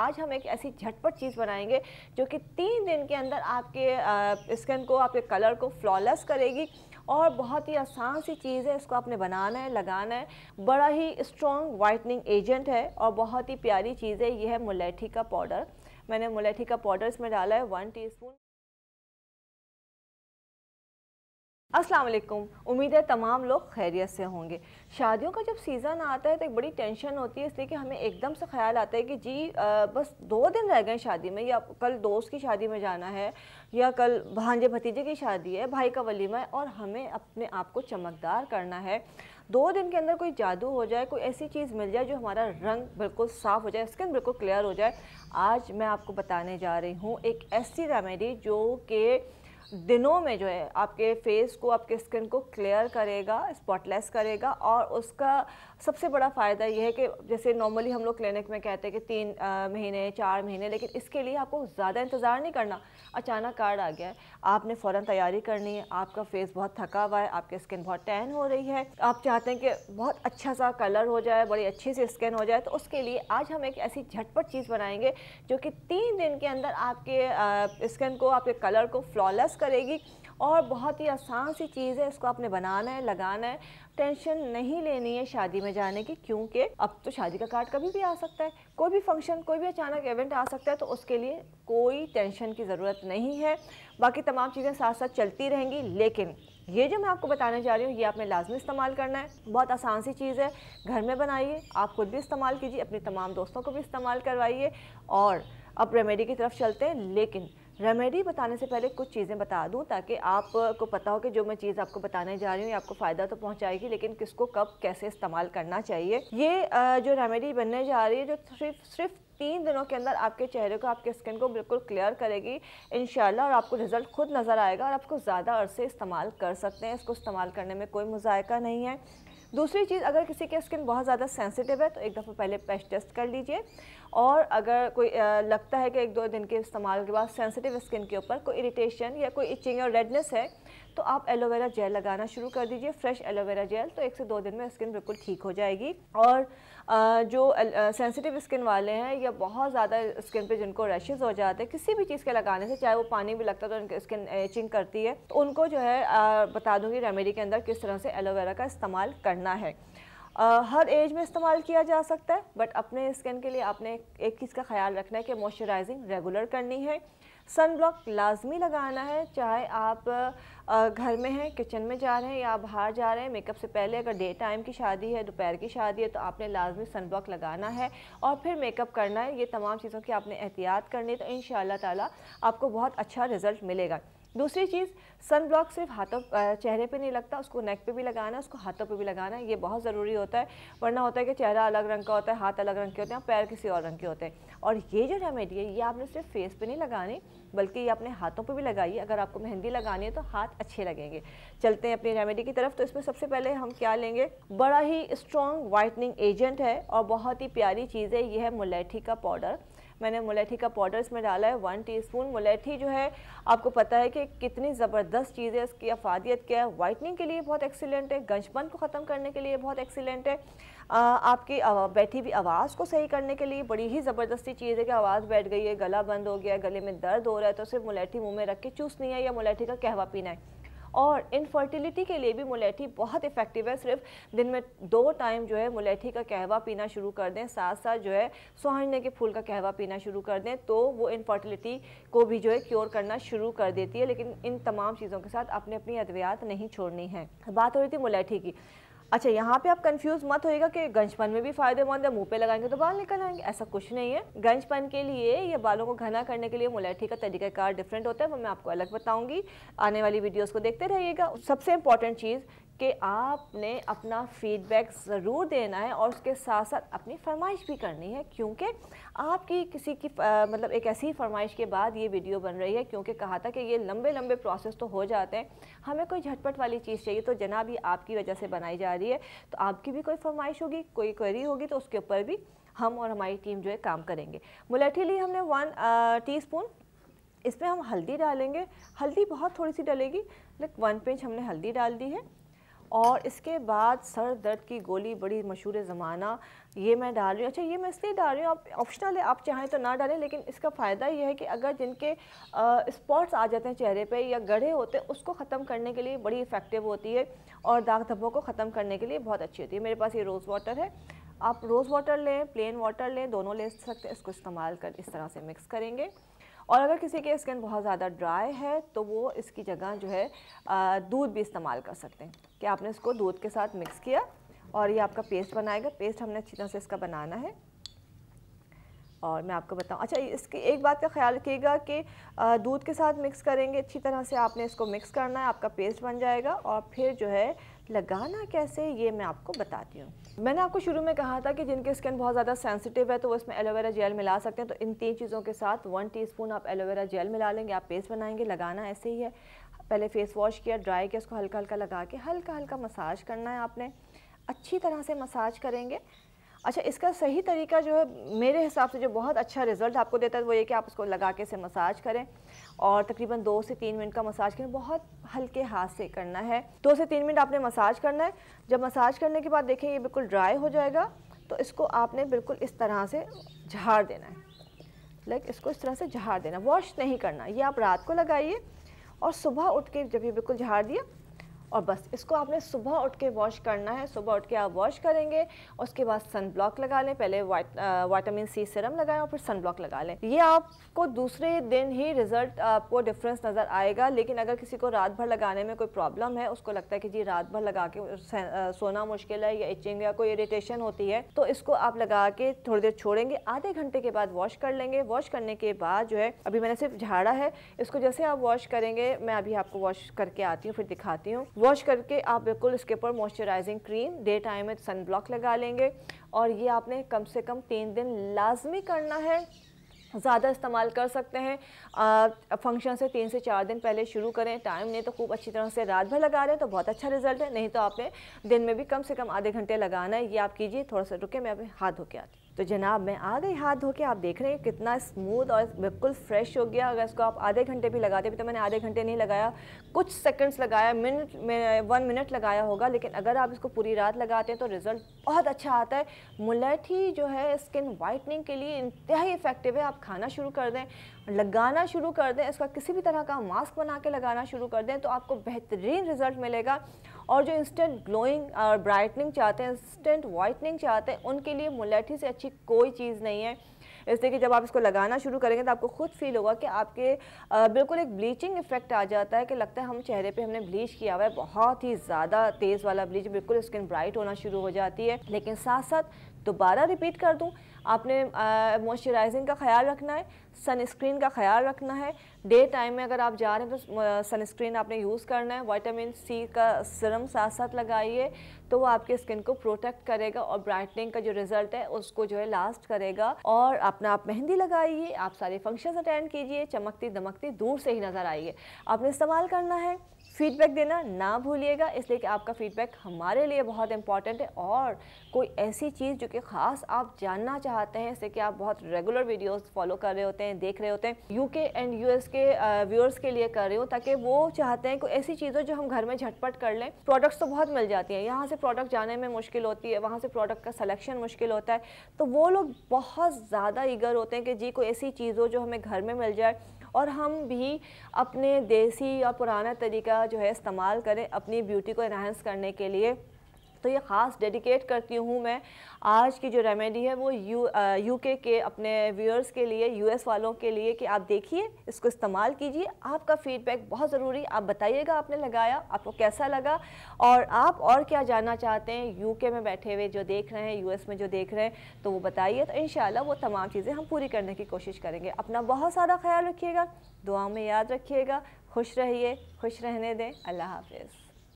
आज हम एक ऐसी झटपट चीज़ बनाएंगे जो कि तीन दिन के अंदर आपके स्किन को आपके कलर को फ्लॉलेस करेगी और बहुत ही आसान सी चीज़ है इसको आपने बनाना है लगाना है बड़ा ही स्ट्रॉन्ग वाइटनिंग एजेंट है और बहुत ही प्यारी चीज़ है यह है मुलैठी का पाउडर मैंने मुलैठी का पाउडर इसमें डाला है वन टीस्पून अस्सलाम वालेकुम उम्मीद है तमाम लोग खैरियत से होंगे शादियों का जब सीज़न आता है तो एक बड़ी टेंशन होती है इसलिए कि हमें एकदम से ख्याल आता है कि जी आ, बस दो दिन रह गए शादी में या कल दोस्त की शादी में जाना है या कल भांजे भतीजे की शादी है भाई का वलीमा है और हमें अपने आप को चमकदार करना है दो दिन के अंदर कोई जादू हो जाए कोई ऐसी चीज़ मिल जाए जो हमारा रंग बिल्कुल साफ़ हो जाए स्किन बिल्कुल क्लियर हो जाए आज मैं आपको बताने जा रही हूँ एक ऐसी रेमेडी जो कि दिनों में जो है आपके फेस को आपके स्किन को क्लियर करेगा स्पॉटलेस करेगा और उसका सबसे बड़ा फ़ायदा यह है कि जैसे नॉर्मली हम लोग क्लिनिक में कहते हैं कि तीन महीने चार महीने लेकिन इसके लिए आपको ज़्यादा इंतज़ार नहीं करना अचानक कार्ड आ गया है आपने फ़ौरन तैयारी करनी है आपका फेस बहुत थका हुआ है आपकी स्किन बहुत टैन हो रही है आप चाहते हैं कि बहुत अच्छा सा कलर हो जाए बड़ी अच्छी सी स्किन हो जाए तो उसके लिए आज हम एक ऐसी झटपट चीज़ बनाएंगे जो कि तीन दिन के अंदर आपके स्किन को आपके कलर को फ्लॉलेस करेगी और बहुत ही आसान सी चीज़ है इसको आपने बनाना है लगाना है टेंशन नहीं लेनी है शादी में जाने की क्योंकि अब तो शादी का कार्ड कभी भी आ सकता है कोई भी फंक्शन कोई भी अचानक इवेंट आ सकता है तो उसके लिए कोई टेंशन की ज़रूरत नहीं है बाकी तमाम चीज़ें साथ साथ चलती रहेंगी लेकिन ये जो मैं आपको बताने जा रही हूँ ये आपने लाजमी इस्तेमाल करना है बहुत आसान सी चीज़ है घर में बनाइए आप खुद भी इस्तेमाल कीजिए अपने तमाम दोस्तों को भी इस्तेमाल करवाइए और अब रेमेडी की तरफ चलते हैं लेकिन रेमेडी बताने से पहले कुछ चीज़ें बता दूं ताकि आपको पता हो कि जो मैं चीज़ आपको बताने जा रही हूँ आपको फ़ायदा तो पहुँचाएगी लेकिन किसको कब कैसे इस्तेमाल करना चाहिए ये जो रेमेडी बनने जा रही है जो सिर्फ सिर्फ तीन दिनों के अंदर आपके चेहरे को आपके स्किन को बिल्कुल क्लियर करेगी इन और आपको रिज़ल्ट खुद नज़र आएगा और आपको ज़्यादा अरसे इस्तेमाल कर सकते हैं इसको इस्तेमाल करने में कोई मुजायका नहीं है दूसरी चीज़ अगर किसी के स्किन बहुत ज़्यादा सेंसिटिव है तो एक दफ़ा पहले पैच टेस्ट कर लीजिए और अगर कोई लगता है कि एक दो दिन के इस्तेमाल के बाद सेंसिटिव स्किन के ऊपर कोई इरीटेशन या कोई इचिंग और रेडनेस है तो आप एलोवेरा जेल लगाना शुरू कर दीजिए फ्रेश एलोवेरा जेल तो एक से दो दिन में स्किन बिल्कुल ठीक हो जाएगी और जो सेंसिटिव स्किन वाले हैं या बहुत ज़्यादा स्किन पे जिनको रैशेज़ हो जाते हैं किसी भी चीज़ के लगाने से चाहे वो पानी भी लगता है तो उनकी स्किन एचिंग करती है तो उनको जो है बता दूँगी रेमेडी के अंदर किस तरह से एलोवेरा का इस्तेमाल करना है Uh, हर एज में इस्तेमाल किया जा सकता है बट अपने स्किन के लिए आपने एक चीज़ का ख्याल रखना है कि मॉइस्चराइजिंग रेगुलर करनी है सन ब्लॉक लाजमी लगाना है चाहे आप घर में हैं किचन में जा रहे हैं या बाहर जा रहे हैं मेकअप से पहले अगर डे टाइम की शादी है दोपहर की शादी है तो आपने लाजमी सन ब्लॉक लगाना है और फिर मेकअप करना है ये तमाम चीज़ों की आपने एहतियात करनी है तो इन ताला आपको बहुत अच्छा रिज़ल्ट मिलेगा दूसरी चीज़ सन ब्लॉक सिर्फ हाथों चेहरे पे नहीं लगता उसको नेक पे भी लगाना है उसको हाथों पे भी लगाना है ये बहुत ज़रूरी होता है वरना होता है कि चेहरा अलग रंग का होता है हाथ अलग रंग के होते हैं पैर किसी और रंग के होते हैं और ये जो रेमेडी है ये आपने सिर्फ फेस पे नहीं लगानी बल्कि ये अपने हाथों पर भी लगाइए अगर आपको मेहंदी लगानी है तो हाथ अच्छे लगेंगे चलते हैं अपनी रेमेडी की तरफ तो इसमें सबसे पहले हम क्या लेंगे बड़ा ही स्ट्रॉन्ग वाइटनिंग एजेंट है और बहुत ही प्यारी चीज़ है यह है मुलेठी का पाउडर मैंने मुलेठी का पाउडर इसमें डाला है वन टीस्पून मुलेठी जो है आपको पता है कि कितनी ज़बरदस्त चीज़ है इसकी अफादियत क्या है वाइटनिंग के लिए बहुत एक्सीलेंट है गंजपन को ख़त्म करने के लिए बहुत एक्सीलेंट है आपकी बैठी हुई आवाज़ को सही करने के लिए बड़ी ही ज़बरदस्ती चीज़ है कि आवाज़ बैठ गई है गला बंद हो गया है गले में दर्द हो रहा है तो सिर्फ मुलेठी मुँह में रख के चूसनी है या मुलेठी का कहवा पीना है और इनफर्टिलिटी के लिए भी मुलेठी बहुत इफ़ेक्टिव है सिर्फ दिन में दो टाइम जो है मुलेठी का कहवा पीना शुरू कर दें साथ साथ जो है सोहरने के फूल का कहवा पीना शुरू कर दें तो वो इनफर्टिलिटी को भी जो है क्योर करना शुरू कर देती है लेकिन इन तमाम चीज़ों के साथ अपने अपनी अद्वियात नहीं छोड़नी है बात हो रही थी मुलेठी की अच्छा यहाँ पे आप कंफ्यूज मत होएगा कि गंजपन में भी फायदेमंद है मुंह पे लगाएंगे तो बाल निकल आएंगे ऐसा कुछ नहीं है गंजपन के लिए या बालों को घना करने के लिए मुलैठी का तरीकाकार डिफरेंट होता है वो मैं आपको अलग बताऊंगी आने वाली वीडियोस को देखते रहिएगा सबसे इंपॉर्टेंट चीज़ कि आपने अपना फीडबैक ज़रूर देना है और उसके साथ साथ अपनी फरमाइश भी करनी है क्योंकि आपकी किसी की आ, मतलब एक ऐसी फरमाइश के बाद ये वीडियो बन रही है क्योंकि कहा था कि ये लंबे लंबे प्रोसेस तो हो जाते हैं हमें कोई झटपट वाली चीज़ चाहिए तो जनाब ये आपकी वजह से बनाई जा रही है तो आपकी भी कोई फरमाइश होगी कोई क्वेरी होगी तो उसके ऊपर भी हम और हमारी टीम जो है काम करेंगे मुलाठी ली हमने वन टी इसमें हम हल्दी डालेंगे हल्दी बहुत थोड़ी सी डलेगी लाइक वन पिंच हमने हल्दी डाल दी है और इसके बाद सर दर्द की गोली बड़ी मशहूर ज़माना ये मैं डाल रही हूँ अच्छा ये मैं इसलिए डाल रही हूँ आप ऑप्शनल है आप चाहें तो ना डालें लेकिन इसका फ़ायदा ये है कि अगर जिनके स्पॉट्स आ जाते हैं चेहरे पे या गढ़े होते हैं उसको ख़त्म करने के लिए बड़ी इफ़ेक्टिव होती है और दाग धब्बों को ख़त्म करने के लिए बहुत अच्छी होती है मेरे पास ये रोज़ वाटर है आप रोज़ वाटर लें प्लेन वाटर लें दोनों ले सकते हैं इसको इस्तेमाल कर इस तरह से मिक्स करेंगे और अगर किसी की स्किन बहुत ज़्यादा ड्राई है तो वो इसकी जगह जो है दूध भी इस्तेमाल कर सकते हैं कि आपने इसको दूध के साथ मिक्स किया और ये आपका पेस्ट बनाएगा पेस्ट हमने अच्छी तरह से इसका बनाना है और मैं आपको बताऊं अच्छा इसकी एक बात का ख्याल रखिएगा कि दूध के साथ मिक्स करेंगे अच्छी तरह से आपने इसको मिक्स करना है आपका पेस्ट बन जाएगा और फिर जो है लगाना कैसे ये मैं आपको बताती हूँ मैंने आपको शुरू में कहा था कि जिनके स्किन बहुत ज़्यादा सेंसिटिव है तो वो इसमें एलोवेरा जेल मिला सकते हैं तो इन तीन चीज़ों के साथ वन टीस्पून आप एलोवेरा जेल मिला लेंगे आप पेस्ट बनाएंगे लगाना ऐसे ही है पहले फेस वॉश किया ड्राई किया उसको हल्का हल्का लगा के हल्का हल्का मसाज करना है आपने अच्छी तरह से मसाज करेंगे अच्छा इसका सही तरीका जो है मेरे हिसाब से जो बहुत अच्छा रिजल्ट आपको देता है वो ये कि आप उसको लगा के से मसाज करें और तकरीबन दो से तीन मिनट का मसाज करें बहुत हल्के हाथ से करना है दो से तीन मिनट आपने मसाज करना है जब मसाज करने के बाद देखें ये बिल्कुल ड्राई हो जाएगा तो इसको आपने बिल्कुल इस तरह से झाड़ देना है लाइक इसको इस तरह से झाड़ देना वॉश नहीं करना ये आप रात को लगाइए और सुबह उठ के जब ये बिल्कुल झाड़ दिया और बस इसको आपने सुबह उठ के वॉश करना है सुबह उठ के आप वॉश करेंगे उसके बाद सन ब्लॉक लगा लें पहले वाट, वाइटामिन सी सिरम लगाएं और फिर सन ब्लॉक लगा लें ये आपको दूसरे दिन ही रिजल्ट आपको डिफरेंस नज़र आएगा लेकिन अगर किसी को रात भर लगाने में कोई प्रॉब्लम है उसको लगता है कि जी रात भर लगा के सोना मुश्किल है या इचिंग या कोई इरीटेशन होती है तो इसको आप लगा के थोड़ी देर छोड़ेंगे आधे घंटे के बाद वॉश कर लेंगे वॉश करने के बाद जो है अभी मैंने सिर्फ झाड़ा है इसको जैसे आप वॉश करेंगे मैं अभी आपको वॉश करके आती हूँ फिर दिखाती हूँ वॉश करके आप बिल्कुल इसके ऊपर मॉइस्चराइजिंग क्रीम डे टाइम में सन ब्लॉक लगा लेंगे और ये आपने कम से कम तीन दिन लाजमी करना है ज़्यादा इस्तेमाल कर सकते हैं फंक्शन से तीन से चार दिन पहले शुरू करें टाइम नहीं तो खूब अच्छी तरह से रात भर लगा रहे तो बहुत अच्छा रिजल्ट है नहीं तो आपने दिन में भी कम से कम आधे घंटे लगाना है ये आप कीजिए थोड़ा सा रुके मैं अपने हाथ धो के आती तो जनाब मैं आ गई हाथ धो के आप देख रहे हैं कितना स्मूथ और बिल्कुल फ्रेश हो गया अगर इसको आप आधे घंटे भी लगाते भी तो मैंने आधे घंटे नहीं लगाया कुछ सेकंड्स लगाया मिनट में वन मिनट लगाया होगा लेकिन अगर आप इसको पूरी रात लगाते हैं तो रिज़ल्ट बहुत अच्छा आता है मुलैठी जो है स्किन वाइटनिंग के लिए इंतहाई इफेक्टिव है आप खाना शुरू कर दें लगाना शुरू कर दें इसका किसी भी तरह का मास्क बना के लगाना शुरू कर दें तो आपको बेहतरीन रिज़ल्ट मिलेगा और जो इंस्टेंट ग्लोइंग और ब्राइटनिंग चाहते हैं इंस्टेंट वाइटनिंग चाहते हैं उनके लिए मुलैठी से अच्छी कोई चीज़ नहीं है इसलिए कि जब आप इसको लगाना शुरू करेंगे तो आपको खुद फील होगा कि आपके uh, बिल्कुल एक ब्लीचिंग इफेक्ट आ जाता है कि लगता है हम चेहरे पे हमने ब्लीच किया हुआ है बहुत ही ज़्यादा तेज़ वाला ब्लीच बिल्कुल स्किन ब्राइट होना शुरू हो जाती है लेकिन साथ साथ दोबारा रिपीट कर दूँ आपने मॉइस्चराइजिंग का ख्याल रखना है सनस्क्रीन का ख्याल रखना है डे टाइम में अगर आप जा रहे हैं तो सनस्क्रीन आपने यूज़ करना है वाइटामिन सी का सिरम साथ साथ लगाइए तो वो आपके स्किन को प्रोटेक्ट करेगा और ब्राइटनिंग का जो रिजल्ट है उसको जो है लास्ट करेगा और अपना आप मेहंदी लगाइए आप सारे फंक्शन अटेंड कीजिए चमकती दमकती दूर से ही नज़र आइए आपने इस्तेमाल करना है फीडबैक देना ना भूलिएगा इसलिए कि आपका फीडबैक हमारे लिए बहुत इंपॉर्टेंट है और कोई ऐसी चीज़ जो कि ख़ास आप जानना चाहते हैं जैसे कि आप बहुत रेगुलर वीडियोस फॉलो कर रहे होते हैं देख रहे होते हैं यूके एंड यूएस के व्यूअर्स के लिए कर रही हूँ ताकि वो चाहते हैं कोई ऐसी चीज़ जो हम घर में झटपट कर लें प्रोडक्ट्स तो बहुत मिल जाती हैं यहाँ से प्रोडक्ट जाने में मुश्किल होती है वहाँ से प्रोडक्ट का सलेक्शन मुश्किल होता है तो वो लोग बहुत ज़्यादा ईगर होते हैं कि जी कोई ऐसी चीज़ हो जो हमें घर में मिल जाए और हम भी अपने देसी और पुराना तरीका जो है इस्तेमाल करें अपनी ब्यूटी को इनहेंस करने के लिए तो ये ख़ास डेडिकेट करती हूँ मैं आज की जो रेमेडी है वो यू यूके के अपने व्यूअर्स के लिए यूएस वालों के लिए कि आप देखिए इसको इस्तेमाल कीजिए आपका फीडबैक बहुत ज़रूरी आप बताइएगा आपने लगाया आपको कैसा लगा और आप और क्या जानना चाहते हैं यूके में बैठे हुए जो देख रहे हैं यूएस में जो देख रहे हैं तो वो बताइए तो इन वो तमाम चीज़ें हम पूरी करने की कोशिश करेंगे अपना बहुत सारा ख्याल रखिएगा दुआ में याद रखिएगा खुश रहिए खुश रहने दें अल्लाह हाफिज़